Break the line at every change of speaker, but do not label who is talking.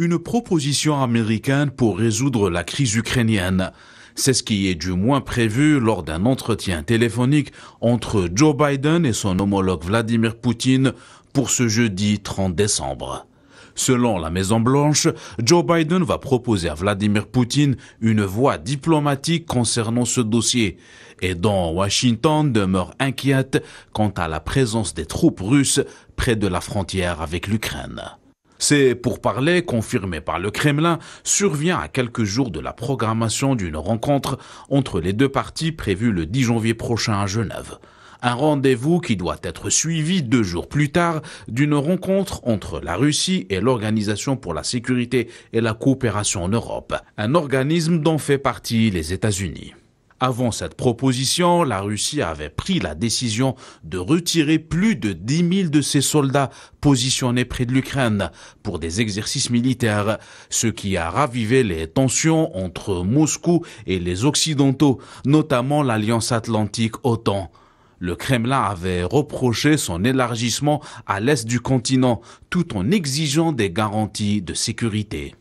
une proposition américaine pour résoudre la crise ukrainienne. C'est ce qui est du moins prévu lors d'un entretien téléphonique entre Joe Biden et son homologue Vladimir Poutine pour ce jeudi 30 décembre. Selon la Maison-Blanche, Joe Biden va proposer à Vladimir Poutine une voie diplomatique concernant ce dossier, et dont Washington demeure inquiète quant à la présence des troupes russes près de la frontière avec l'Ukraine pour parler, confirmé par le Kremlin, survient à quelques jours de la programmation d'une rencontre entre les deux parties prévue le 10 janvier prochain à Genève. Un rendez-vous qui doit être suivi deux jours plus tard d'une rencontre entre la Russie et l'Organisation pour la sécurité et la coopération en Europe, un organisme dont fait partie les États-Unis. Avant cette proposition, la Russie avait pris la décision de retirer plus de 10 000 de ses soldats positionnés près de l'Ukraine pour des exercices militaires, ce qui a ravivé les tensions entre Moscou et les Occidentaux, notamment l'Alliance atlantique OTAN. Le Kremlin avait reproché son élargissement à l'est du continent tout en exigeant des garanties de sécurité.